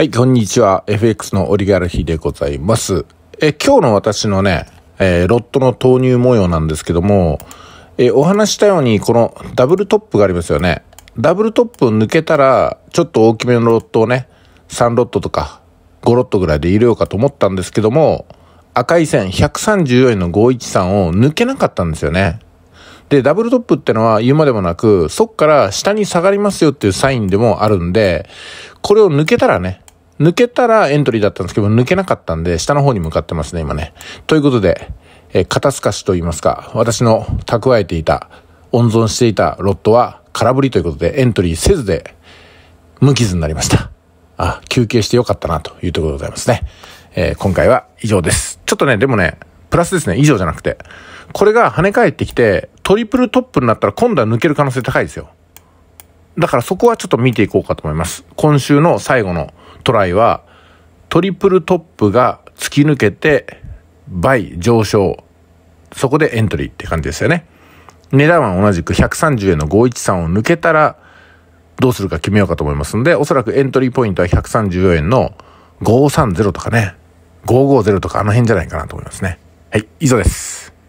はい、こんにちは。FX のオリガルヒでございます。え、今日の私のね、えー、ロットの投入模様なんですけども、えー、お話したように、このダブルトップがありますよね。ダブルトップを抜けたら、ちょっと大きめのロットをね、3ロットとか5ロットぐらいで入れようかと思ったんですけども、赤い線134円の513を抜けなかったんですよね。で、ダブルトップってのは言うまでもなく、そっから下に下がりますよっていうサインでもあるんで、これを抜けたらね、抜けたらエントリーだったんですけど、抜けなかったんで、下の方に向かってますね、今ね。ということで、えー、肩透かしと言いますか、私の蓄えていた、温存していたロットは空振りということで、エントリーせずで、無傷になりました。あ、休憩してよかったな、というところでございますね。えー、今回は以上です。ちょっとね、でもね、プラスですね、以上じゃなくて。これが跳ね返ってきて、トリプルトップになったら今度は抜ける可能性高いですよ。だからそこはちょっと見ていこうかと思います。今週の最後のトライはトリプルトップが突き抜けて倍上昇そこでエントリーって感じですよね値段は同じく130円の513を抜けたらどうするか決めようかと思いますのでおそらくエントリーポイントは134円の530とかね550とかあの辺じゃないかなと思いますねはい以上です